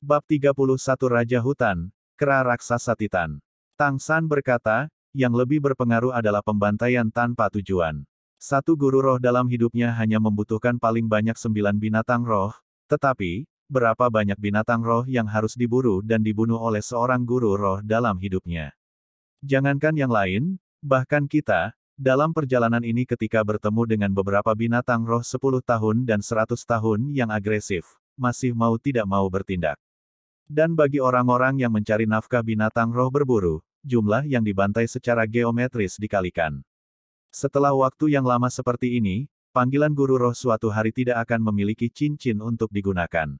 Bab 31 Raja Hutan, Kera Raksasa Titan. Tang San berkata, yang lebih berpengaruh adalah pembantaian tanpa tujuan. Satu guru roh dalam hidupnya hanya membutuhkan paling banyak sembilan binatang roh, tetapi, berapa banyak binatang roh yang harus diburu dan dibunuh oleh seorang guru roh dalam hidupnya. Jangankan yang lain, bahkan kita, dalam perjalanan ini ketika bertemu dengan beberapa binatang roh sepuluh tahun dan seratus tahun yang agresif, masih mau tidak mau bertindak. Dan bagi orang-orang yang mencari nafkah binatang roh berburu, jumlah yang dibantai secara geometris dikalikan. Setelah waktu yang lama seperti ini, panggilan guru roh suatu hari tidak akan memiliki cincin untuk digunakan.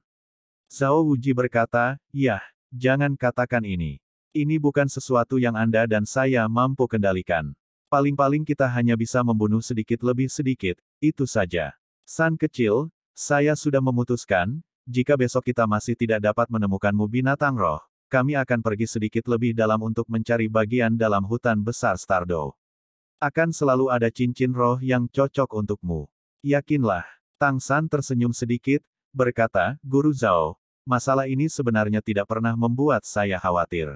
Zhao Wuji berkata, Yah, jangan katakan ini. Ini bukan sesuatu yang Anda dan saya mampu kendalikan. Paling-paling kita hanya bisa membunuh sedikit lebih sedikit, itu saja. San kecil, saya sudah memutuskan, jika besok kita masih tidak dapat menemukanmu binatang roh, kami akan pergi sedikit lebih dalam untuk mencari bagian dalam hutan besar Stardo. Akan selalu ada cincin roh yang cocok untukmu. Yakinlah, Tang San tersenyum sedikit, berkata, Guru Zhao, masalah ini sebenarnya tidak pernah membuat saya khawatir.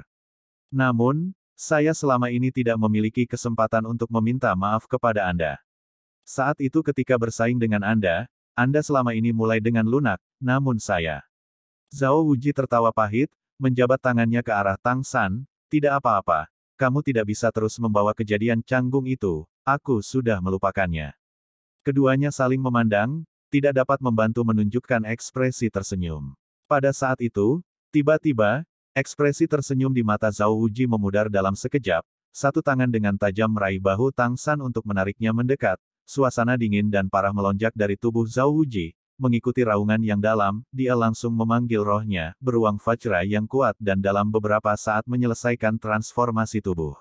Namun, saya selama ini tidak memiliki kesempatan untuk meminta maaf kepada Anda. Saat itu ketika bersaing dengan Anda, anda selama ini mulai dengan lunak, namun saya. Zhao Wuji tertawa pahit, menjabat tangannya ke arah Tang San, tidak apa-apa, kamu tidak bisa terus membawa kejadian canggung itu, aku sudah melupakannya. Keduanya saling memandang, tidak dapat membantu menunjukkan ekspresi tersenyum. Pada saat itu, tiba-tiba, ekspresi tersenyum di mata Zhao Wuji memudar dalam sekejap, satu tangan dengan tajam meraih bahu Tang San untuk menariknya mendekat, suasana dingin dan parah melonjak dari tubuh Zhao Wuji, mengikuti raungan yang dalam, dia langsung memanggil rohnya, beruang Fajra yang kuat dan dalam beberapa saat menyelesaikan transformasi tubuh.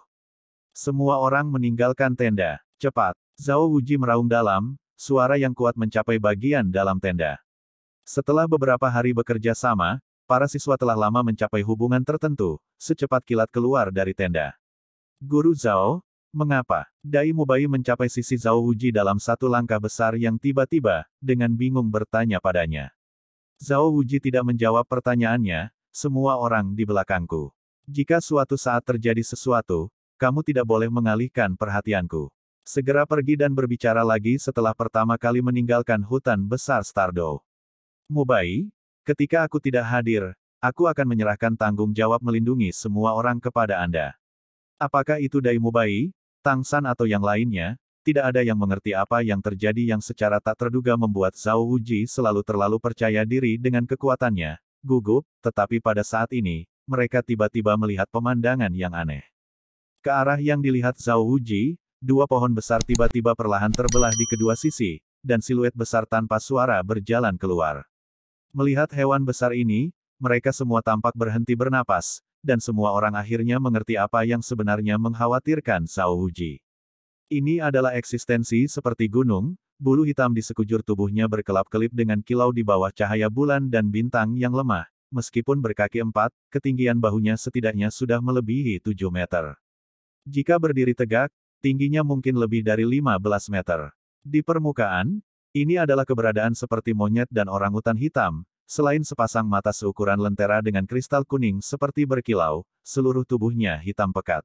Semua orang meninggalkan tenda. Cepat, Zhao Wuji meraung dalam, suara yang kuat mencapai bagian dalam tenda. Setelah beberapa hari bekerja sama, para siswa telah lama mencapai hubungan tertentu, secepat kilat keluar dari tenda. Guru Zhao, Mengapa? Dai Mubai mencapai sisi Zhao Wuji dalam satu langkah besar yang tiba-tiba, dengan bingung bertanya padanya. Zhao Wuji tidak menjawab pertanyaannya, semua orang di belakangku. Jika suatu saat terjadi sesuatu, kamu tidak boleh mengalihkan perhatianku. Segera pergi dan berbicara lagi setelah pertama kali meninggalkan hutan besar Stardo. Mubai, ketika aku tidak hadir, aku akan menyerahkan tanggung jawab melindungi semua orang kepada Anda. Apakah itu Dai Mubai? Tang San atau yang lainnya, tidak ada yang mengerti apa yang terjadi yang secara tak terduga membuat Zhao Wuji selalu terlalu percaya diri dengan kekuatannya, gugup, tetapi pada saat ini, mereka tiba-tiba melihat pemandangan yang aneh. Ke arah yang dilihat Zhao Wuji, dua pohon besar tiba-tiba perlahan terbelah di kedua sisi, dan siluet besar tanpa suara berjalan keluar. Melihat hewan besar ini, mereka semua tampak berhenti bernapas, dan semua orang akhirnya mengerti apa yang sebenarnya mengkhawatirkan Sao Uji. Ini adalah eksistensi seperti gunung, bulu hitam di sekujur tubuhnya berkelap-kelip dengan kilau di bawah cahaya bulan dan bintang yang lemah, meskipun berkaki empat, ketinggian bahunya setidaknya sudah melebihi 7 meter. Jika berdiri tegak, tingginya mungkin lebih dari 15 meter. Di permukaan, ini adalah keberadaan seperti monyet dan orang hutan hitam, Selain sepasang mata seukuran lentera dengan kristal kuning seperti berkilau, seluruh tubuhnya hitam pekat.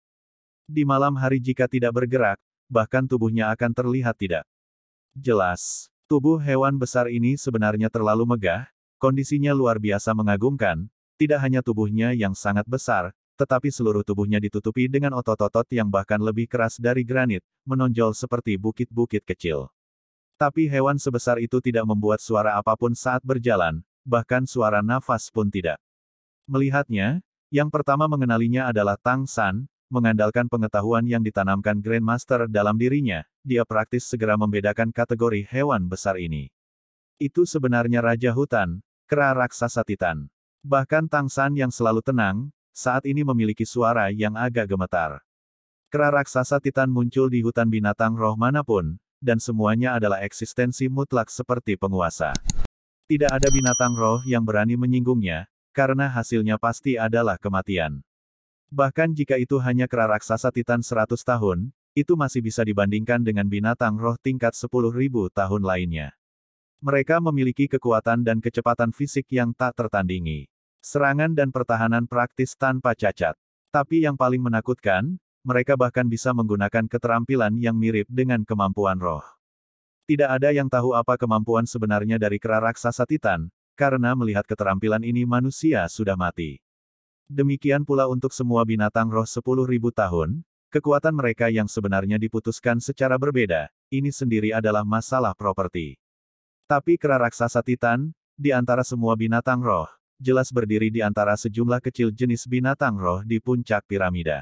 Di malam hari jika tidak bergerak, bahkan tubuhnya akan terlihat tidak jelas. Tubuh hewan besar ini sebenarnya terlalu megah, kondisinya luar biasa mengagumkan, tidak hanya tubuhnya yang sangat besar, tetapi seluruh tubuhnya ditutupi dengan otot-otot yang bahkan lebih keras dari granit, menonjol seperti bukit-bukit kecil. Tapi hewan sebesar itu tidak membuat suara apapun saat berjalan, bahkan suara nafas pun tidak. Melihatnya, yang pertama mengenalinya adalah Tang San, mengandalkan pengetahuan yang ditanamkan Grandmaster dalam dirinya, dia praktis segera membedakan kategori hewan besar ini. Itu sebenarnya Raja Hutan, kera raksasa Titan. Bahkan Tang San yang selalu tenang, saat ini memiliki suara yang agak gemetar. Kera raksasa Titan muncul di hutan binatang roh manapun, dan semuanya adalah eksistensi mutlak seperti penguasa. Tidak ada binatang roh yang berani menyinggungnya, karena hasilnya pasti adalah kematian. Bahkan jika itu hanya kera raksasa Titan 100 tahun, itu masih bisa dibandingkan dengan binatang roh tingkat 10.000 tahun lainnya. Mereka memiliki kekuatan dan kecepatan fisik yang tak tertandingi. Serangan dan pertahanan praktis tanpa cacat. Tapi yang paling menakutkan, mereka bahkan bisa menggunakan keterampilan yang mirip dengan kemampuan roh. Tidak ada yang tahu apa kemampuan sebenarnya dari kera raksasa Titan, karena melihat keterampilan ini manusia sudah mati. Demikian pula untuk semua binatang roh 10.000 tahun, kekuatan mereka yang sebenarnya diputuskan secara berbeda, ini sendiri adalah masalah properti. Tapi kera raksasa Titan, di antara semua binatang roh, jelas berdiri di antara sejumlah kecil jenis binatang roh di puncak piramida.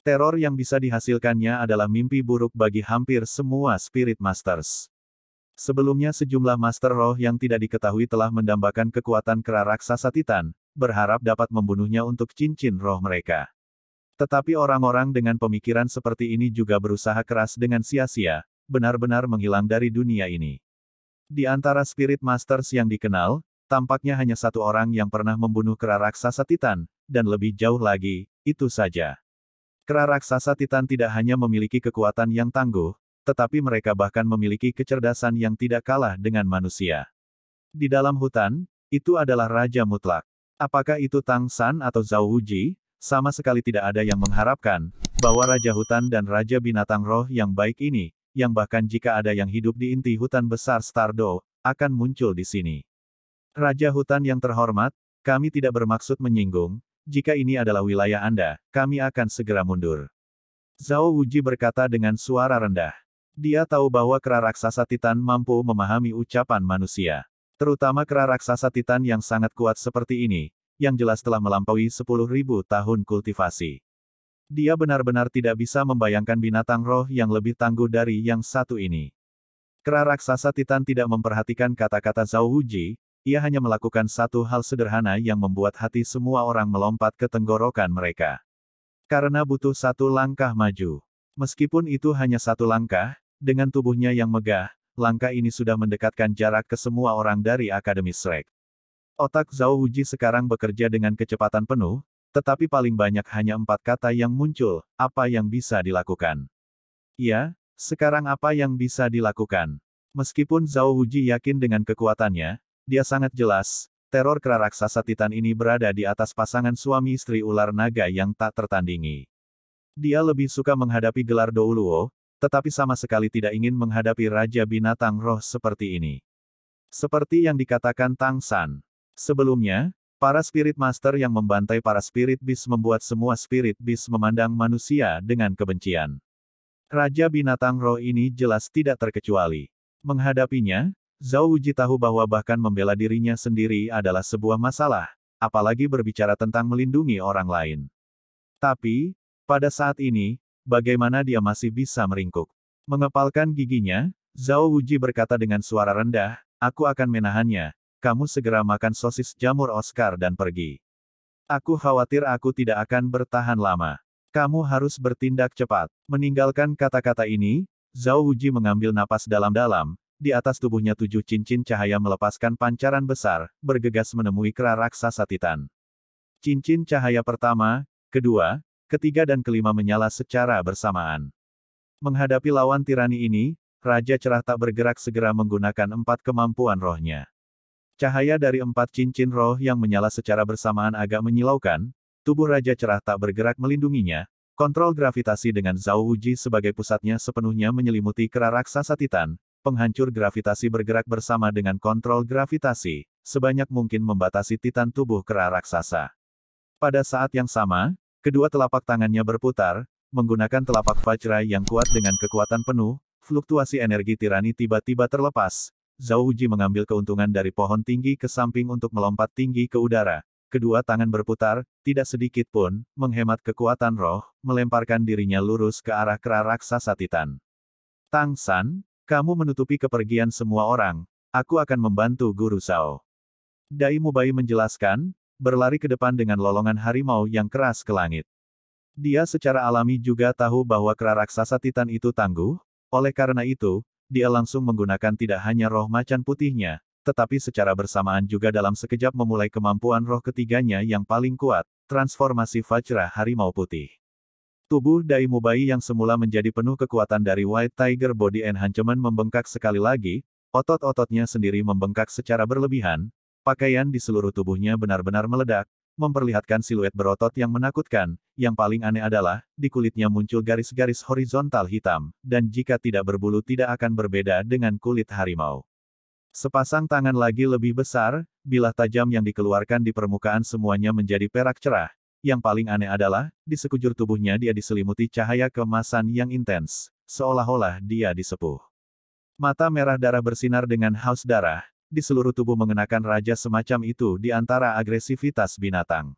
Teror yang bisa dihasilkannya adalah mimpi buruk bagi hampir semua Spirit Masters. Sebelumnya sejumlah Master Roh yang tidak diketahui telah mendambakan kekuatan kera raksasa Titan, berharap dapat membunuhnya untuk cincin roh mereka. Tetapi orang-orang dengan pemikiran seperti ini juga berusaha keras dengan sia-sia, benar-benar menghilang dari dunia ini. Di antara Spirit Masters yang dikenal, tampaknya hanya satu orang yang pernah membunuh kera raksasa Titan, dan lebih jauh lagi, itu saja. Kera raksasa Titan tidak hanya memiliki kekuatan yang tangguh, tetapi mereka bahkan memiliki kecerdasan yang tidak kalah dengan manusia. Di dalam hutan, itu adalah Raja Mutlak. Apakah itu Tang San atau Zhao Wuji? Sama sekali tidak ada yang mengharapkan, bahwa Raja Hutan dan Raja Binatang Roh yang baik ini, yang bahkan jika ada yang hidup di inti hutan besar Stardo, akan muncul di sini. Raja Hutan yang terhormat, kami tidak bermaksud menyinggung, jika ini adalah wilayah Anda, kami akan segera mundur. Zhao Wuji berkata dengan suara rendah. Dia tahu bahwa kera raksasa Titan mampu memahami ucapan manusia. Terutama kera raksasa Titan yang sangat kuat seperti ini, yang jelas telah melampaui 10.000 tahun kultivasi. Dia benar-benar tidak bisa membayangkan binatang roh yang lebih tangguh dari yang satu ini. Kera raksasa Titan tidak memperhatikan kata-kata Zhao Wuji, ia hanya melakukan satu hal sederhana yang membuat hati semua orang melompat ke tenggorokan mereka. Karena butuh satu langkah maju. Meskipun itu hanya satu langkah, dengan tubuhnya yang megah, langkah ini sudah mendekatkan jarak ke semua orang dari Akademi Shrek. Otak Zhao Wuji sekarang bekerja dengan kecepatan penuh, tetapi paling banyak hanya empat kata yang muncul, apa yang bisa dilakukan. Ya, sekarang apa yang bisa dilakukan? Meskipun Zhao Wuji yakin dengan kekuatannya, dia sangat jelas, teror kera raksasa Titan ini berada di atas pasangan suami istri ular naga yang tak tertandingi. Dia lebih suka menghadapi gelar Douluo, tetapi sama sekali tidak ingin menghadapi Raja Binatang Roh seperti ini. Seperti yang dikatakan Tang San. Sebelumnya, para Spirit Master yang membantai para Spirit bis membuat semua Spirit bis memandang manusia dengan kebencian. Raja Binatang Roh ini jelas tidak terkecuali. Menghadapinya, Zhao Wuji tahu bahwa bahkan membela dirinya sendiri adalah sebuah masalah, apalagi berbicara tentang melindungi orang lain. Tapi, pada saat ini, bagaimana dia masih bisa meringkuk? Mengepalkan giginya, Zhao Wuji berkata dengan suara rendah, aku akan menahannya, kamu segera makan sosis jamur Oscar dan pergi. Aku khawatir aku tidak akan bertahan lama. Kamu harus bertindak cepat. Meninggalkan kata-kata ini, Zhao Wuji mengambil napas dalam-dalam, di atas tubuhnya tujuh cincin cahaya melepaskan pancaran besar, bergegas menemui kera raksasa Titan. Cincin cahaya pertama, kedua, ketiga dan kelima menyala secara bersamaan. Menghadapi lawan tirani ini, Raja Cerah tak bergerak segera menggunakan empat kemampuan rohnya. Cahaya dari empat cincin roh yang menyala secara bersamaan agak menyilaukan, tubuh Raja Cerah tak bergerak melindunginya, Kontrol gravitasi dengan Zhao Uji sebagai pusatnya sepenuhnya menyelimuti kera raksasa Titan, penghancur gravitasi bergerak bersama dengan kontrol gravitasi, sebanyak mungkin membatasi titan tubuh kera raksasa. Pada saat yang sama, kedua telapak tangannya berputar, menggunakan telapak Vajra yang kuat dengan kekuatan penuh, fluktuasi energi tirani tiba-tiba terlepas. Zhao Uji mengambil keuntungan dari pohon tinggi ke samping untuk melompat tinggi ke udara, kedua tangan berputar, tidak sedikit pun, menghemat kekuatan roh, melemparkan dirinya lurus ke arah kera raksasa Titan. Tang San, kamu menutupi kepergian semua orang, aku akan membantu Guru Sao. Dai Mubai menjelaskan, berlari ke depan dengan lolongan harimau yang keras ke langit. Dia secara alami juga tahu bahwa kera raksasa Titan itu tangguh, oleh karena itu, dia langsung menggunakan tidak hanya roh macan putihnya, tetapi secara bersamaan juga dalam sekejap memulai kemampuan roh ketiganya yang paling kuat, transformasi Fajra Harimau Putih. Tubuh Dai Mubai yang semula menjadi penuh kekuatan dari White Tiger Body Enhancement membengkak sekali lagi, otot-ototnya sendiri membengkak secara berlebihan, pakaian di seluruh tubuhnya benar-benar meledak, memperlihatkan siluet berotot yang menakutkan, yang paling aneh adalah, di kulitnya muncul garis-garis horizontal hitam, dan jika tidak berbulu tidak akan berbeda dengan kulit harimau. Sepasang tangan lagi lebih besar, bilah tajam yang dikeluarkan di permukaan semuanya menjadi perak cerah, yang paling aneh adalah, di sekujur tubuhnya dia diselimuti cahaya kemasan yang intens, seolah-olah dia disepuh. Mata merah darah bersinar dengan haus darah, di seluruh tubuh mengenakan raja semacam itu di antara agresivitas binatang.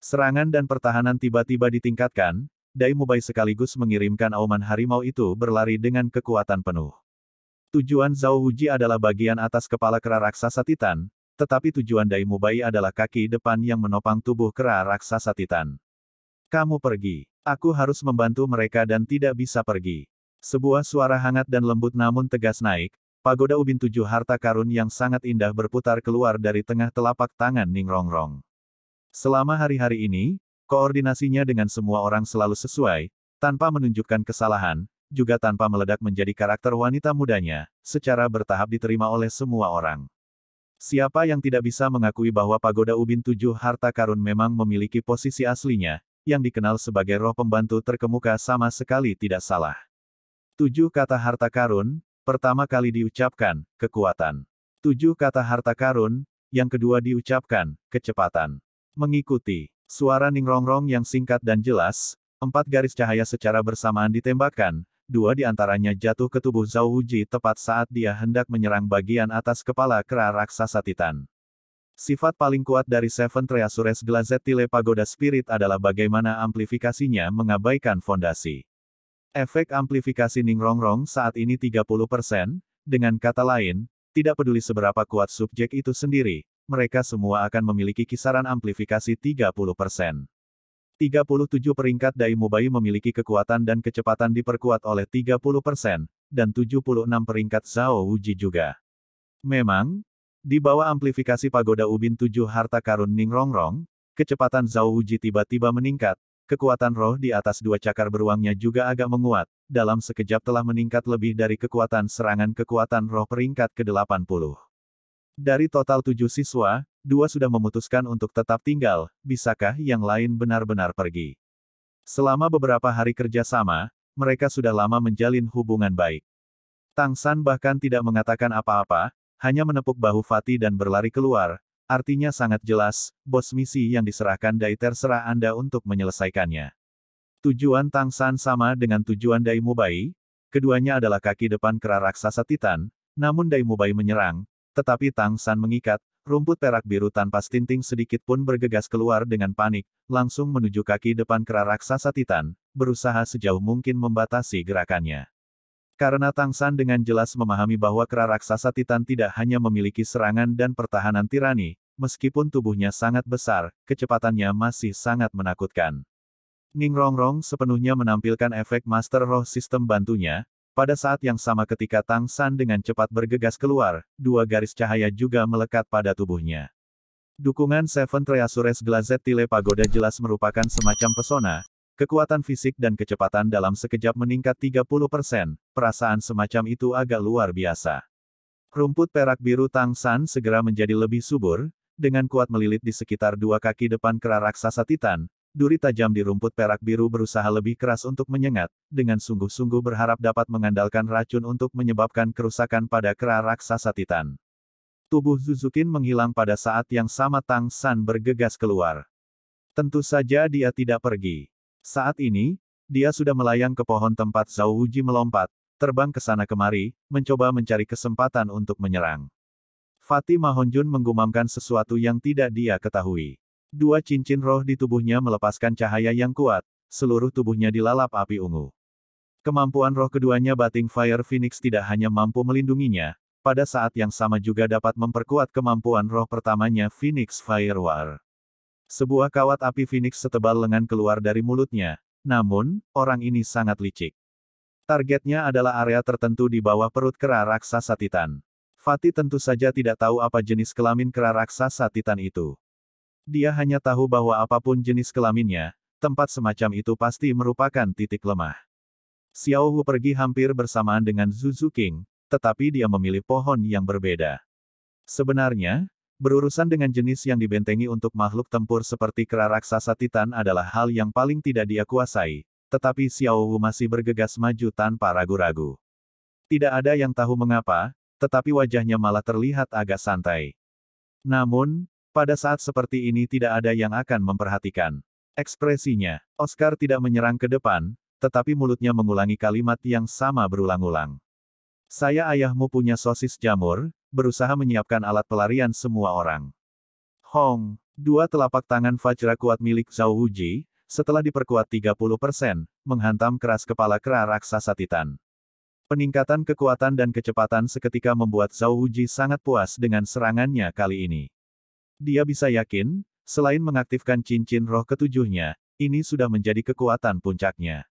Serangan dan pertahanan tiba-tiba ditingkatkan, Dai Mubai sekaligus mengirimkan auman harimau itu berlari dengan kekuatan penuh. Tujuan Zhao Wuji adalah bagian atas kepala kera raksasa Titan, tetapi tujuan Bai adalah kaki depan yang menopang tubuh kera raksasa Titan. Kamu pergi. Aku harus membantu mereka dan tidak bisa pergi. Sebuah suara hangat dan lembut namun tegas naik, pagoda ubin tujuh harta karun yang sangat indah berputar keluar dari tengah telapak tangan Ning Rongrong. Selama hari-hari ini, koordinasinya dengan semua orang selalu sesuai, tanpa menunjukkan kesalahan, juga tanpa meledak menjadi karakter wanita mudanya, secara bertahap diterima oleh semua orang. Siapa yang tidak bisa mengakui bahwa Pagoda Ubin Tujuh Harta Karun memang memiliki posisi aslinya, yang dikenal sebagai roh pembantu terkemuka sama sekali tidak salah. Tujuh kata harta karun, pertama kali diucapkan, kekuatan. Tujuh kata harta karun, yang kedua diucapkan, kecepatan. Mengikuti, suara Ning Rongrong yang singkat dan jelas, empat garis cahaya secara bersamaan ditembakkan, dua di antaranya jatuh ke tubuh Zhao Wuji tepat saat dia hendak menyerang bagian atas kepala kera raksasa Titan. Sifat paling kuat dari Seven Treasures Glazed Tile Pagoda Spirit adalah bagaimana amplifikasinya mengabaikan fondasi. Efek amplifikasi Ning Rongrong saat ini 30%, dengan kata lain, tidak peduli seberapa kuat subjek itu sendiri, mereka semua akan memiliki kisaran amplifikasi 30%. 37 peringkat Dai Mubai memiliki kekuatan dan kecepatan diperkuat oleh 30 persen, dan 76 peringkat Zhao Wuji juga. Memang, di bawah amplifikasi pagoda Ubin 7 harta karun Ning Rongrong, kecepatan Zhao Wuji tiba-tiba meningkat, kekuatan roh di atas dua cakar beruangnya juga agak menguat, dalam sekejap telah meningkat lebih dari kekuatan serangan kekuatan roh peringkat ke-80. Dari total tujuh siswa, dua sudah memutuskan untuk tetap tinggal, bisakah yang lain benar-benar pergi? Selama beberapa hari kerja sama, mereka sudah lama menjalin hubungan baik. Tang San bahkan tidak mengatakan apa-apa, hanya menepuk bahu Fatih dan berlari keluar, artinya sangat jelas, bos misi yang diserahkan Dai terserah Anda untuk menyelesaikannya. Tujuan Tang San sama dengan tujuan Dai Mubai, keduanya adalah kaki depan kera raksasa Titan, namun Dai Mubai menyerang, tetapi Tang San mengikat, rumput perak biru tanpa stinting sedikit pun bergegas keluar dengan panik, langsung menuju kaki depan kera raksasa Titan, berusaha sejauh mungkin membatasi gerakannya. Karena Tang San dengan jelas memahami bahwa kera raksasa Titan tidak hanya memiliki serangan dan pertahanan tirani, meskipun tubuhnya sangat besar, kecepatannya masih sangat menakutkan. Ning Rongrong sepenuhnya menampilkan efek master roh sistem bantunya, pada saat yang sama ketika Tang San dengan cepat bergegas keluar, dua garis cahaya juga melekat pada tubuhnya. Dukungan Seven Treasures Glazed Tile Pagoda jelas merupakan semacam pesona, kekuatan fisik dan kecepatan dalam sekejap meningkat 30%, perasaan semacam itu agak luar biasa. Rumput perak biru Tang San segera menjadi lebih subur, dengan kuat melilit di sekitar dua kaki depan kera raksasa Titan, duri tajam di rumput perak biru berusaha lebih keras untuk menyengat, dengan sungguh-sungguh berharap dapat mengandalkan racun untuk menyebabkan kerusakan pada kera raksasa Titan. Tubuh Zuzukin menghilang pada saat yang sama Tang San bergegas keluar. Tentu saja dia tidak pergi. Saat ini, dia sudah melayang ke pohon tempat Zhao Wuji melompat, terbang ke sana kemari, mencoba mencari kesempatan untuk menyerang. Fatimah Honjun menggumamkan sesuatu yang tidak dia ketahui. Dua cincin roh di tubuhnya melepaskan cahaya yang kuat, seluruh tubuhnya dilalap api ungu. Kemampuan roh keduanya Bating Fire Phoenix tidak hanya mampu melindunginya, pada saat yang sama juga dapat memperkuat kemampuan roh pertamanya Phoenix Fire War. Sebuah kawat api Phoenix setebal lengan keluar dari mulutnya, namun, orang ini sangat licik. Targetnya adalah area tertentu di bawah perut kera raksasa Titan. Fatih tentu saja tidak tahu apa jenis kelamin kera raksasa Titan itu. Dia hanya tahu bahwa apapun jenis kelaminnya, tempat semacam itu pasti merupakan titik lemah. Xiao Wu pergi hampir bersamaan dengan Zuzu King, tetapi dia memilih pohon yang berbeda. Sebenarnya, berurusan dengan jenis yang dibentengi untuk makhluk tempur seperti kera raksasa Titan adalah hal yang paling tidak dia kuasai, tetapi Xiao Wu masih bergegas maju tanpa ragu-ragu. Tidak ada yang tahu mengapa, tetapi wajahnya malah terlihat agak santai. Namun, pada saat seperti ini tidak ada yang akan memperhatikan. Ekspresinya, Oscar tidak menyerang ke depan, tetapi mulutnya mengulangi kalimat yang sama berulang-ulang. Saya ayahmu punya sosis jamur, berusaha menyiapkan alat pelarian semua orang. Hong, dua telapak tangan Fajra kuat milik Zhao Wuji, setelah diperkuat 30%, menghantam keras kepala kera raksasa Titan. Peningkatan kekuatan dan kecepatan seketika membuat Zhao Wuji sangat puas dengan serangannya kali ini. Dia bisa yakin, selain mengaktifkan cincin roh ketujuhnya, ini sudah menjadi kekuatan puncaknya.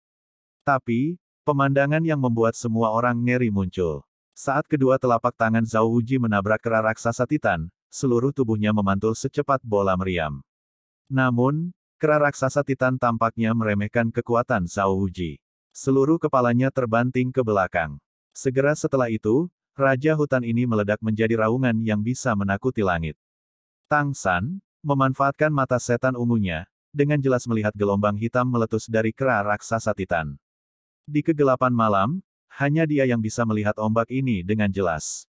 Tapi, pemandangan yang membuat semua orang ngeri muncul. Saat kedua telapak tangan Zhao Uji menabrak kera raksasa Titan, seluruh tubuhnya memantul secepat bola meriam. Namun, kera raksasa Titan tampaknya meremehkan kekuatan Zhao Uji. Seluruh kepalanya terbanting ke belakang. Segera setelah itu, Raja Hutan ini meledak menjadi raungan yang bisa menakuti langit. Tang San, memanfaatkan mata setan ungunya, dengan jelas melihat gelombang hitam meletus dari kera raksasa Titan. Di kegelapan malam, hanya dia yang bisa melihat ombak ini dengan jelas.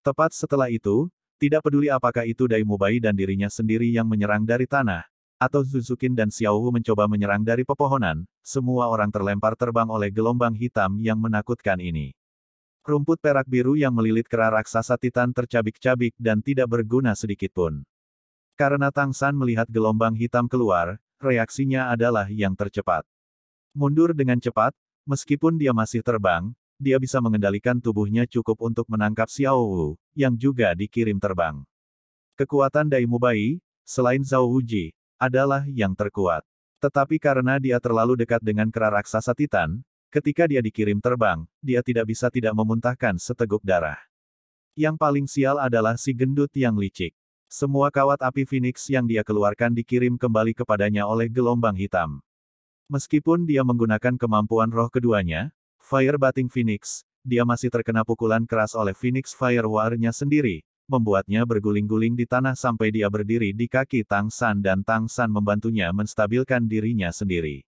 Tepat setelah itu, tidak peduli apakah itu Dai Mubai dan dirinya sendiri yang menyerang dari tanah, atau Zuzukin dan Xiaohu mencoba menyerang dari pepohonan, semua orang terlempar terbang oleh gelombang hitam yang menakutkan ini. Rumput perak biru yang melilit kera raksasa Titan tercabik-cabik dan tidak berguna sedikitpun. Karena Tang San melihat gelombang hitam keluar, reaksinya adalah yang tercepat. Mundur dengan cepat, meskipun dia masih terbang, dia bisa mengendalikan tubuhnya cukup untuk menangkap Xiao Wu, yang juga dikirim terbang. Kekuatan Dai Mubai, selain Zhao Wuji, adalah yang terkuat. Tetapi karena dia terlalu dekat dengan kera raksasa Titan, Ketika dia dikirim terbang, dia tidak bisa tidak memuntahkan seteguk darah. Yang paling sial adalah si gendut yang licik. Semua kawat api Phoenix yang dia keluarkan dikirim kembali kepadanya oleh gelombang hitam. Meskipun dia menggunakan kemampuan roh keduanya, Fire Batting Phoenix, dia masih terkena pukulan keras oleh Phoenix Fire War-nya sendiri, membuatnya berguling-guling di tanah sampai dia berdiri di kaki Tang San dan Tang San membantunya menstabilkan dirinya sendiri.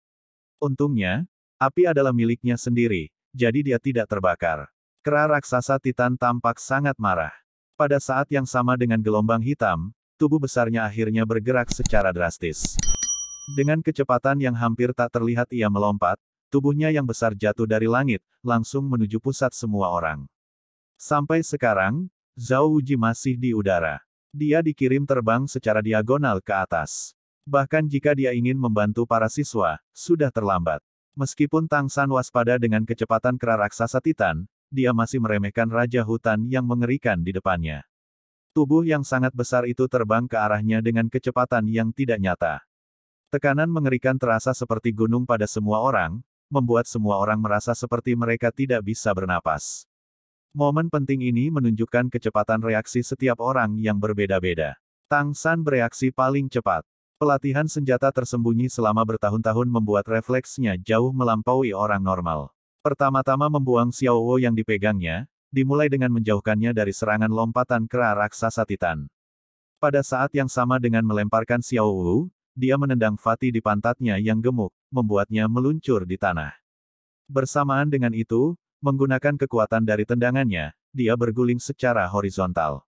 Untungnya, Api adalah miliknya sendiri, jadi dia tidak terbakar. Kera raksasa Titan tampak sangat marah. Pada saat yang sama dengan gelombang hitam, tubuh besarnya akhirnya bergerak secara drastis. Dengan kecepatan yang hampir tak terlihat ia melompat, tubuhnya yang besar jatuh dari langit, langsung menuju pusat semua orang. Sampai sekarang, Zhao Wuji masih di udara. Dia dikirim terbang secara diagonal ke atas. Bahkan jika dia ingin membantu para siswa, sudah terlambat. Meskipun Tang San waspada dengan kecepatan kera raksasa Titan, dia masih meremehkan Raja Hutan yang mengerikan di depannya. Tubuh yang sangat besar itu terbang ke arahnya dengan kecepatan yang tidak nyata. Tekanan mengerikan terasa seperti gunung pada semua orang, membuat semua orang merasa seperti mereka tidak bisa bernapas. Momen penting ini menunjukkan kecepatan reaksi setiap orang yang berbeda-beda. Tang San bereaksi paling cepat. Pelatihan senjata tersembunyi selama bertahun-tahun membuat refleksnya jauh melampaui orang normal. Pertama-tama membuang Xiao Wu yang dipegangnya, dimulai dengan menjauhkannya dari serangan lompatan kera raksasa Titan. Pada saat yang sama dengan melemparkan Xiao Wu, dia menendang Fati di pantatnya yang gemuk, membuatnya meluncur di tanah. Bersamaan dengan itu, menggunakan kekuatan dari tendangannya, dia berguling secara horizontal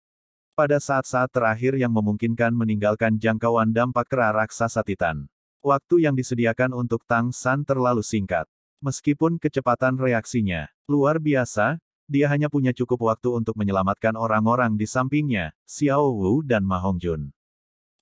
pada saat-saat terakhir yang memungkinkan meninggalkan jangkauan dampak kera raksasa Titan. Waktu yang disediakan untuk Tang San terlalu singkat. Meskipun kecepatan reaksinya luar biasa, dia hanya punya cukup waktu untuk menyelamatkan orang-orang di sampingnya, Xiao Wu dan Ma Hongjun.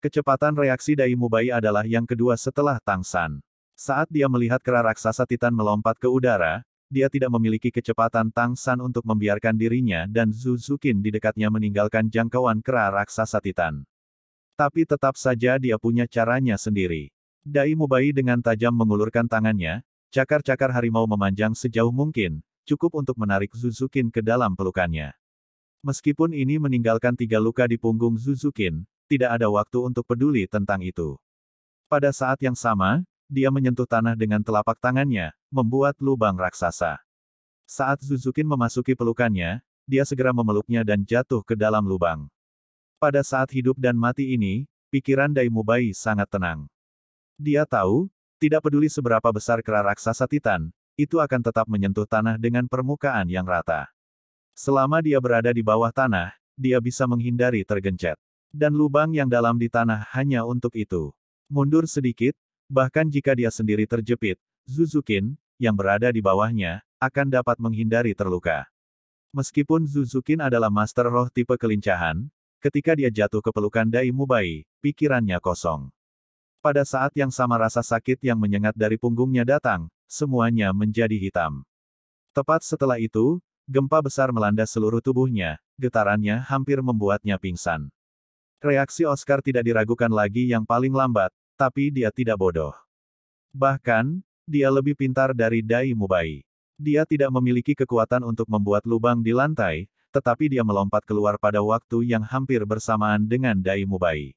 Kecepatan reaksi Dai Mubai adalah yang kedua setelah Tang San. Saat dia melihat kera raksasa Titan melompat ke udara, dia tidak memiliki kecepatan Tang San untuk membiarkan dirinya dan Zhu Zukin di dekatnya meninggalkan jangkauan kera raksasa Titan. Tapi tetap saja dia punya caranya sendiri. Dai Mubai dengan tajam mengulurkan tangannya, cakar-cakar harimau memanjang sejauh mungkin, cukup untuk menarik Zuzukin ke dalam pelukannya. Meskipun ini meninggalkan tiga luka di punggung Zuzukin, tidak ada waktu untuk peduli tentang itu. Pada saat yang sama, dia menyentuh tanah dengan telapak tangannya, membuat lubang raksasa. Saat Zuzukin memasuki pelukannya, dia segera memeluknya dan jatuh ke dalam lubang. Pada saat hidup dan mati ini, pikiran Daimubai sangat tenang. Dia tahu, tidak peduli seberapa besar kera raksasa Titan, itu akan tetap menyentuh tanah dengan permukaan yang rata. Selama dia berada di bawah tanah, dia bisa menghindari tergencet. Dan lubang yang dalam di tanah hanya untuk itu. Mundur sedikit, bahkan jika dia sendiri terjepit, Zuzukin, yang berada di bawahnya, akan dapat menghindari terluka. Meskipun Zuzukin adalah master roh tipe kelincahan, ketika dia jatuh ke pelukan Dai Mubai, pikirannya kosong. Pada saat yang sama rasa sakit yang menyengat dari punggungnya datang, semuanya menjadi hitam. Tepat setelah itu, gempa besar melanda seluruh tubuhnya, getarannya hampir membuatnya pingsan. Reaksi Oscar tidak diragukan lagi yang paling lambat, tapi dia tidak bodoh. Bahkan, dia lebih pintar dari Dai Mubai. Dia tidak memiliki kekuatan untuk membuat lubang di lantai, tetapi dia melompat keluar pada waktu yang hampir bersamaan dengan Dai Mubai.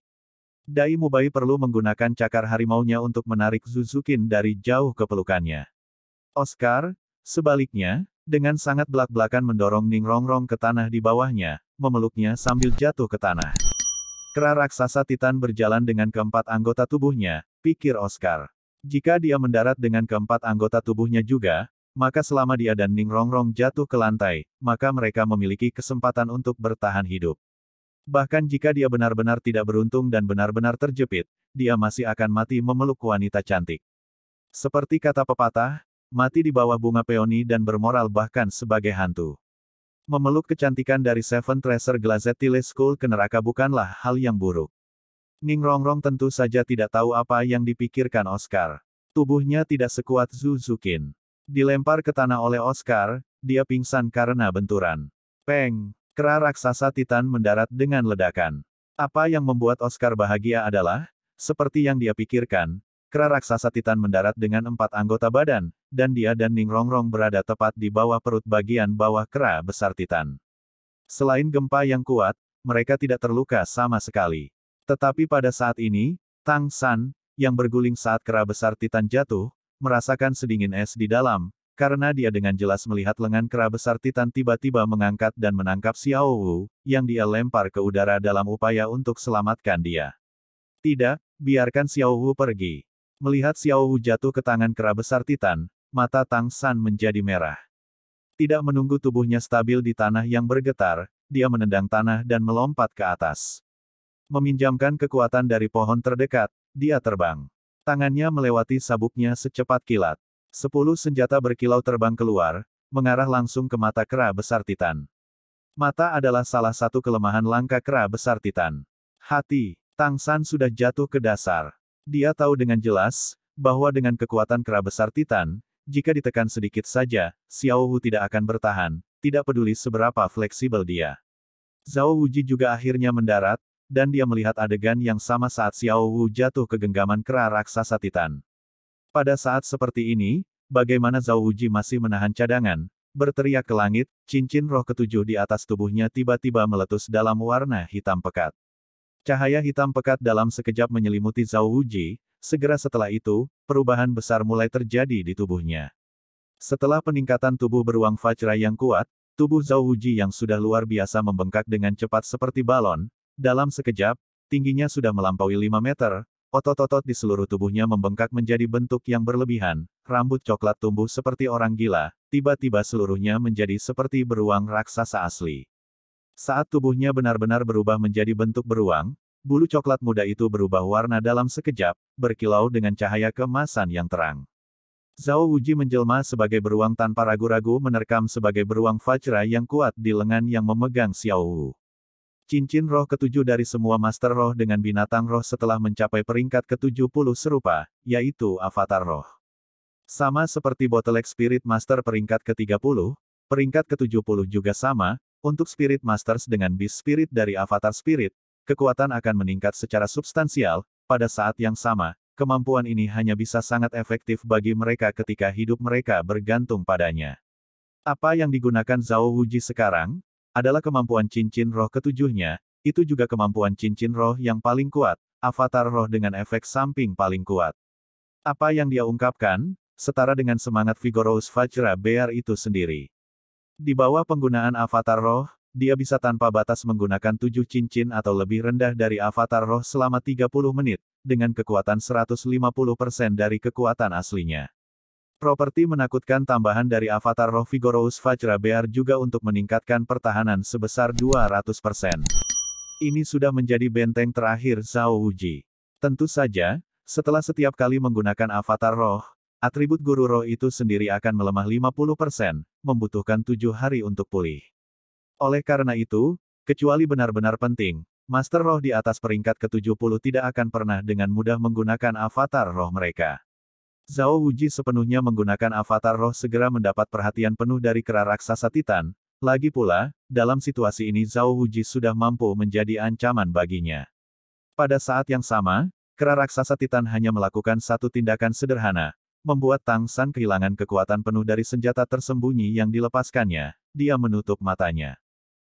Dai Mubai perlu menggunakan cakar harimaunya untuk menarik Zuzukin dari jauh ke pelukannya. Oscar, sebaliknya, dengan sangat belak-belakan mendorong Ning Rongrong ke tanah di bawahnya, memeluknya sambil jatuh ke tanah. Kera raksasa Titan berjalan dengan keempat anggota tubuhnya, pikir Oscar. Jika dia mendarat dengan keempat anggota tubuhnya juga, maka selama dia dan Ning Rongrong jatuh ke lantai, maka mereka memiliki kesempatan untuk bertahan hidup. Bahkan jika dia benar-benar tidak beruntung dan benar-benar terjepit, dia masih akan mati memeluk wanita cantik. Seperti kata pepatah, mati di bawah bunga peoni dan bermoral bahkan sebagai hantu. Memeluk kecantikan dari Seven Treasure Glazed Tile School ke neraka bukanlah hal yang buruk. Ning Rongrong tentu saja tidak tahu apa yang dipikirkan Oscar. Tubuhnya tidak sekuat Zhu Zukin. Dilempar ke tanah oleh Oscar, dia pingsan karena benturan. Peng! Kera raksasa Titan mendarat dengan ledakan. Apa yang membuat Oscar bahagia adalah, seperti yang dia pikirkan, kera raksasa Titan mendarat dengan empat anggota badan, dan dia dan Ning Rongrong berada tepat di bawah perut bagian bawah kera besar Titan. Selain gempa yang kuat, mereka tidak terluka sama sekali. Tetapi pada saat ini, Tang San, yang berguling saat kera besar Titan jatuh, merasakan sedingin es di dalam, karena dia dengan jelas melihat lengan kera besar Titan tiba-tiba mengangkat dan menangkap Xiao Wu, yang dia lempar ke udara dalam upaya untuk selamatkan dia. Tidak, biarkan Xiao Wu pergi. Melihat Xiao Wu jatuh ke tangan kera besar Titan, mata Tang San menjadi merah. Tidak menunggu tubuhnya stabil di tanah yang bergetar, dia menendang tanah dan melompat ke atas. Meminjamkan kekuatan dari pohon terdekat, dia terbang. Tangannya melewati sabuknya secepat kilat. Sepuluh senjata berkilau terbang keluar, mengarah langsung ke mata kera besar Titan. Mata adalah salah satu kelemahan langka kera besar Titan. Hati, Tang San sudah jatuh ke dasar. Dia tahu dengan jelas, bahwa dengan kekuatan kera besar Titan, jika ditekan sedikit saja, Xiao Wu tidak akan bertahan, tidak peduli seberapa fleksibel dia. Zhao Wuji juga akhirnya mendarat, dan dia melihat adegan yang sama saat Xiao Wu jatuh ke genggaman kera raksasa Titan. Pada saat seperti ini, bagaimana Zhao Wuji masih menahan cadangan, berteriak ke langit, cincin roh ketujuh di atas tubuhnya tiba-tiba meletus dalam warna hitam pekat. Cahaya hitam pekat dalam sekejap menyelimuti Zhao Wuji, segera setelah itu, perubahan besar mulai terjadi di tubuhnya. Setelah peningkatan tubuh beruang Fajra yang kuat, tubuh Zhao Wuji yang sudah luar biasa membengkak dengan cepat seperti balon, dalam sekejap, tingginya sudah melampaui 5 meter, otot-otot di seluruh tubuhnya membengkak menjadi bentuk yang berlebihan, rambut coklat tumbuh seperti orang gila, tiba-tiba seluruhnya menjadi seperti beruang raksasa asli. Saat tubuhnya benar-benar berubah menjadi bentuk beruang, bulu coklat muda itu berubah warna dalam sekejap, berkilau dengan cahaya kemasan yang terang. Zhao Wuji menjelma sebagai beruang tanpa ragu-ragu menerkam sebagai beruang Fajra yang kuat di lengan yang memegang Xiao Wu. Cincin roh ketujuh dari semua master roh dengan binatang roh setelah mencapai peringkat ke-70 serupa, yaitu avatar roh. Sama seperti Bottleneck Spirit Master peringkat ke-30, peringkat ke-70 juga sama, untuk Spirit Masters dengan Beast Spirit dari Avatar Spirit, kekuatan akan meningkat secara substansial, pada saat yang sama, kemampuan ini hanya bisa sangat efektif bagi mereka ketika hidup mereka bergantung padanya. Apa yang digunakan Zhao Wuji sekarang? adalah kemampuan cincin roh ketujuhnya, itu juga kemampuan cincin roh yang paling kuat, avatar roh dengan efek samping paling kuat. Apa yang dia ungkapkan, setara dengan semangat Vigorous Vajra Bear itu sendiri. Di bawah penggunaan avatar roh, dia bisa tanpa batas menggunakan tujuh cincin atau lebih rendah dari avatar roh selama 30 menit, dengan kekuatan 150% dari kekuatan aslinya. Properti menakutkan tambahan dari avatar roh Vigorous Bear juga untuk meningkatkan pertahanan sebesar 200%. Ini sudah menjadi benteng terakhir Zhao Uji. Tentu saja, setelah setiap kali menggunakan avatar roh, atribut guru roh itu sendiri akan melemah 50%, membutuhkan tujuh hari untuk pulih. Oleh karena itu, kecuali benar-benar penting, Master Roh di atas peringkat ke-70 tidak akan pernah dengan mudah menggunakan avatar roh mereka. Zhao Wuji sepenuhnya menggunakan avatar roh segera mendapat perhatian penuh dari kera raksasa Titan. Lagi pula, dalam situasi ini Zhao Wuji sudah mampu menjadi ancaman baginya. Pada saat yang sama, kera raksasa Titan hanya melakukan satu tindakan sederhana, membuat Tang San kehilangan kekuatan penuh dari senjata tersembunyi yang dilepaskannya. Dia menutup matanya.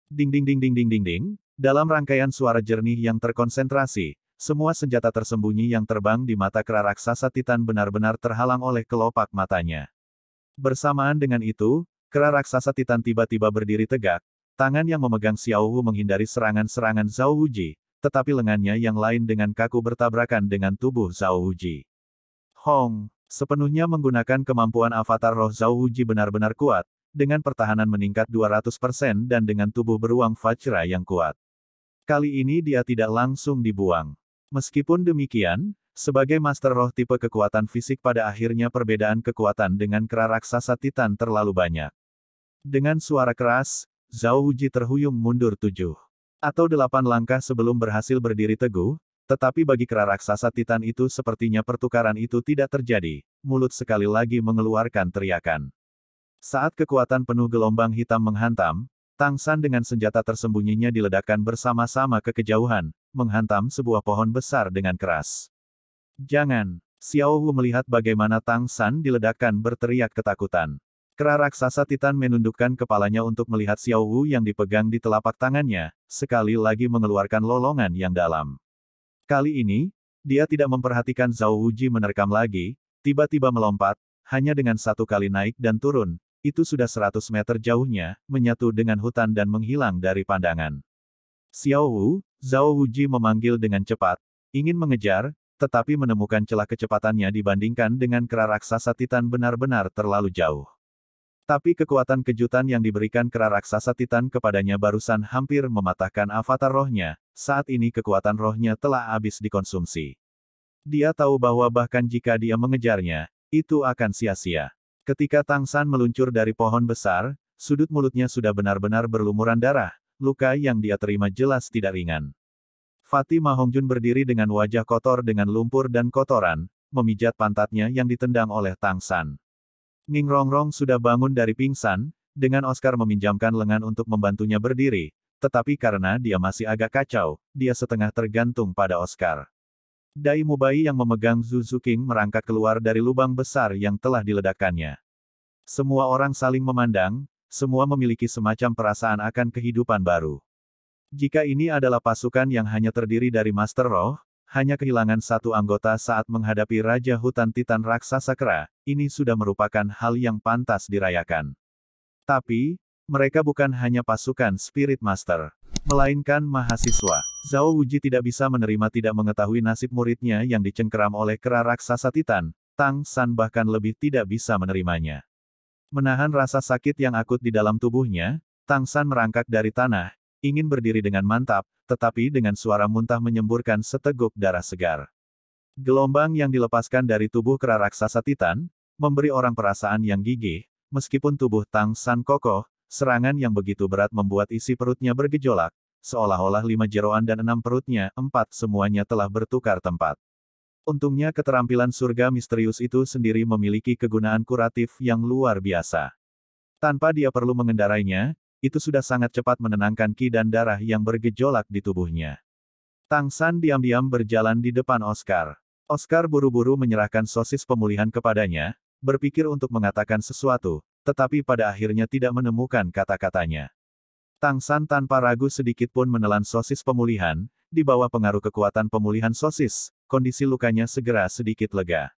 Ding ding ding ding ding ding ding, dalam rangkaian suara jernih yang terkonsentrasi, semua senjata tersembunyi yang terbang di mata kera raksasa Titan benar-benar terhalang oleh kelopak matanya. Bersamaan dengan itu, kera raksasa Titan tiba-tiba berdiri tegak, tangan yang memegang Xiao Wu menghindari serangan-serangan Zhao Wuji, tetapi lengannya yang lain dengan kaku bertabrakan dengan tubuh Zhao Wuji. Hong, sepenuhnya menggunakan kemampuan avatar roh Zhao Wuji benar-benar kuat, dengan pertahanan meningkat 200% dan dengan tubuh beruang Fajra yang kuat. Kali ini dia tidak langsung dibuang. Meskipun demikian, sebagai Master Roh tipe kekuatan fisik pada akhirnya perbedaan kekuatan dengan kera raksasa Titan terlalu banyak. Dengan suara keras, Zhao Wuji terhuyung mundur tujuh atau delapan langkah sebelum berhasil berdiri teguh, tetapi bagi kera raksasa Titan itu sepertinya pertukaran itu tidak terjadi, mulut sekali lagi mengeluarkan teriakan. Saat kekuatan penuh gelombang hitam menghantam, Tang San dengan senjata tersembunyinya diledakkan bersama-sama ke kejauhan, menghantam sebuah pohon besar dengan keras. Jangan! Xiao Wu melihat bagaimana Tang San diledakkan berteriak ketakutan. Kera raksasa Titan menundukkan kepalanya untuk melihat Xiao Wu yang dipegang di telapak tangannya, sekali lagi mengeluarkan lolongan yang dalam. Kali ini, dia tidak memperhatikan Zhao Wuji menerkam lagi, tiba-tiba melompat, hanya dengan satu kali naik dan turun, itu sudah 100 meter jauhnya, menyatu dengan hutan dan menghilang dari pandangan. Xiao Wu, Zhao Wuji memanggil dengan cepat, ingin mengejar, tetapi menemukan celah kecepatannya dibandingkan dengan kera raksasa Titan benar-benar terlalu jauh. Tapi kekuatan kejutan yang diberikan kera raksasa Titan kepadanya barusan hampir mematahkan avatar rohnya, saat ini kekuatan rohnya telah habis dikonsumsi. Dia tahu bahwa bahkan jika dia mengejarnya, itu akan sia-sia. Ketika Tang San meluncur dari pohon besar, sudut mulutnya sudah benar-benar berlumuran darah, luka yang dia terima jelas tidak ringan. Fatimah Hongjun berdiri dengan wajah kotor dengan lumpur dan kotoran, memijat pantatnya yang ditendang oleh Tang San. Ning Rongrong sudah bangun dari pingsan, dengan Oscar meminjamkan lengan untuk membantunya berdiri, tetapi karena dia masih agak kacau, dia setengah tergantung pada Oscar. Dai Mubai yang memegang Zuzuking merangkak keluar dari lubang besar yang telah diledakkannya. Semua orang saling memandang, semua memiliki semacam perasaan akan kehidupan baru. Jika ini adalah pasukan yang hanya terdiri dari Master Roh, hanya kehilangan satu anggota saat menghadapi Raja Hutan Titan Raksasa Kera, ini sudah merupakan hal yang pantas dirayakan. Tapi, mereka bukan hanya pasukan Spirit Master, melainkan mahasiswa. Zhao Wuji tidak bisa menerima tidak mengetahui nasib muridnya yang dicengkeram oleh kera raksasa Titan, Tang San bahkan lebih tidak bisa menerimanya. Menahan rasa sakit yang akut di dalam tubuhnya, Tang San merangkak dari tanah, ingin berdiri dengan mantap, tetapi dengan suara muntah menyemburkan seteguk darah segar. Gelombang yang dilepaskan dari tubuh kera raksasa Titan, memberi orang perasaan yang gigih, meskipun tubuh Tang San kokoh, serangan yang begitu berat membuat isi perutnya bergejolak, seolah-olah lima jeroan dan enam perutnya, empat semuanya telah bertukar tempat. Untungnya keterampilan surga misterius itu sendiri memiliki kegunaan kuratif yang luar biasa. Tanpa dia perlu mengendarainya, itu sudah sangat cepat menenangkan ki dan darah yang bergejolak di tubuhnya. Tang San diam-diam berjalan di depan Oscar. Oscar buru-buru menyerahkan sosis pemulihan kepadanya, berpikir untuk mengatakan sesuatu, tetapi pada akhirnya tidak menemukan kata-katanya. Tang San tanpa ragu sedikit pun menelan sosis pemulihan, di bawah pengaruh kekuatan pemulihan sosis, kondisi lukanya segera sedikit lega.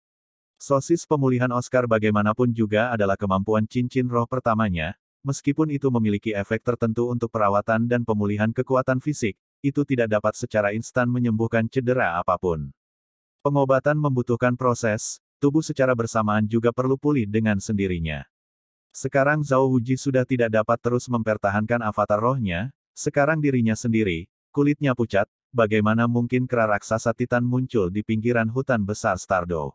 Sosis pemulihan Oscar bagaimanapun juga adalah kemampuan cincin roh pertamanya, meskipun itu memiliki efek tertentu untuk perawatan dan pemulihan kekuatan fisik, itu tidak dapat secara instan menyembuhkan cedera apapun. Pengobatan membutuhkan proses, tubuh secara bersamaan juga perlu pulih dengan sendirinya. Sekarang Zhao Wuji sudah tidak dapat terus mempertahankan avatar rohnya, sekarang dirinya sendiri, kulitnya pucat, bagaimana mungkin kera raksasa Titan muncul di pinggiran hutan besar Stardo.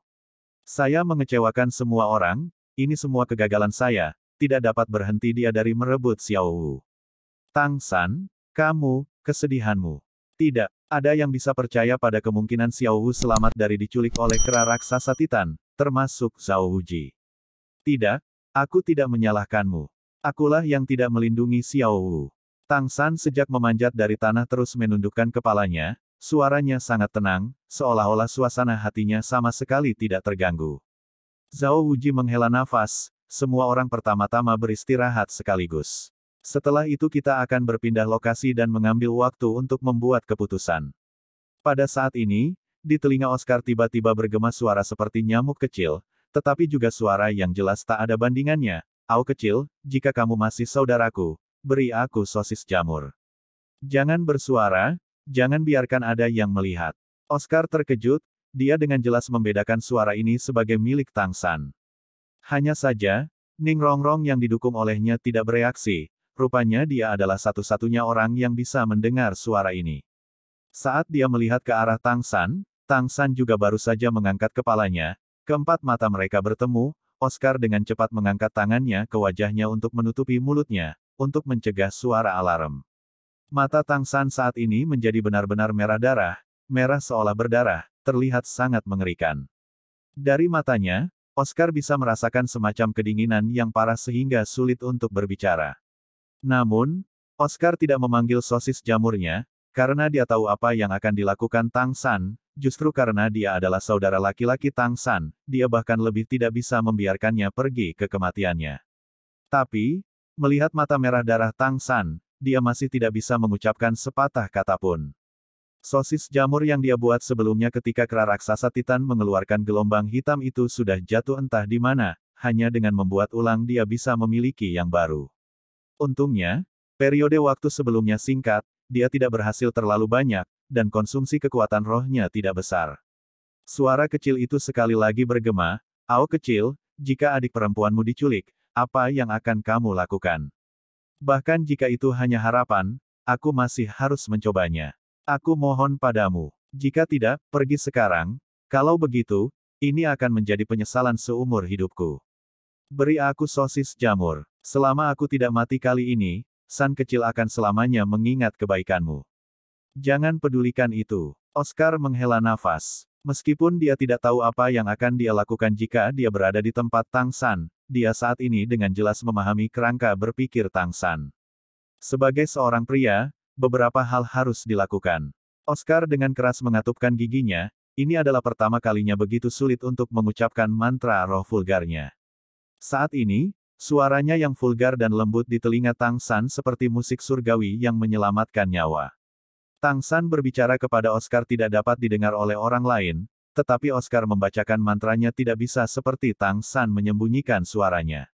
Saya mengecewakan semua orang, ini semua kegagalan saya, tidak dapat berhenti dia dari merebut Xiao Wu. Tang San, kamu, kesedihanmu. Tidak, ada yang bisa percaya pada kemungkinan Xiao Wu selamat dari diculik oleh kera raksasa Titan, termasuk Zhao Wuji. Tidak, Aku tidak menyalahkanmu. Akulah yang tidak melindungi Xiao Wu. Tang San sejak memanjat dari tanah terus menundukkan kepalanya, suaranya sangat tenang, seolah-olah suasana hatinya sama sekali tidak terganggu. Zhao Wuji menghela nafas, semua orang pertama-tama beristirahat sekaligus. Setelah itu kita akan berpindah lokasi dan mengambil waktu untuk membuat keputusan. Pada saat ini, di telinga Oscar tiba-tiba bergema suara seperti nyamuk kecil, tetapi juga suara yang jelas tak ada bandingannya. Au kecil, jika kamu masih saudaraku, beri aku sosis jamur. Jangan bersuara, jangan biarkan ada yang melihat. Oscar terkejut, dia dengan jelas membedakan suara ini sebagai milik Tang San. Hanya saja, Ning Rongrong yang didukung olehnya tidak bereaksi, rupanya dia adalah satu-satunya orang yang bisa mendengar suara ini. Saat dia melihat ke arah Tang San, Tang San juga baru saja mengangkat kepalanya, Keempat mata mereka bertemu, Oscar dengan cepat mengangkat tangannya ke wajahnya untuk menutupi mulutnya, untuk mencegah suara alarm. Mata Tang San saat ini menjadi benar-benar merah darah, merah seolah berdarah, terlihat sangat mengerikan. Dari matanya, Oscar bisa merasakan semacam kedinginan yang parah sehingga sulit untuk berbicara. Namun, Oscar tidak memanggil sosis jamurnya, karena dia tahu apa yang akan dilakukan Tang San, justru karena dia adalah saudara laki-laki Tang San, dia bahkan lebih tidak bisa membiarkannya pergi ke kematiannya. Tapi, melihat mata merah darah Tang San, dia masih tidak bisa mengucapkan sepatah kata pun. Sosis jamur yang dia buat sebelumnya ketika kera raksasa Titan mengeluarkan gelombang hitam itu sudah jatuh entah di mana, hanya dengan membuat ulang dia bisa memiliki yang baru. Untungnya, periode waktu sebelumnya singkat, dia tidak berhasil terlalu banyak, dan konsumsi kekuatan rohnya tidak besar. Suara kecil itu sekali lagi bergema, Ao kecil, jika adik perempuanmu diculik, apa yang akan kamu lakukan? Bahkan jika itu hanya harapan, aku masih harus mencobanya. Aku mohon padamu. Jika tidak, pergi sekarang, kalau begitu, ini akan menjadi penyesalan seumur hidupku. Beri aku sosis jamur. Selama aku tidak mati kali ini, San kecil akan selamanya mengingat kebaikanmu. Jangan pedulikan itu. Oscar menghela nafas. Meskipun dia tidak tahu apa yang akan dia lakukan jika dia berada di tempat Tang San, dia saat ini dengan jelas memahami kerangka berpikir Tang San. Sebagai seorang pria, beberapa hal harus dilakukan. Oscar dengan keras mengatupkan giginya, ini adalah pertama kalinya begitu sulit untuk mengucapkan mantra roh vulgarnya. Saat ini, suaranya yang vulgar dan lembut di telinga Tang San seperti musik surgawi yang menyelamatkan nyawa. Tang San berbicara kepada Oscar tidak dapat didengar oleh orang lain, tetapi Oscar membacakan mantranya tidak bisa seperti Tang San menyembunyikan suaranya.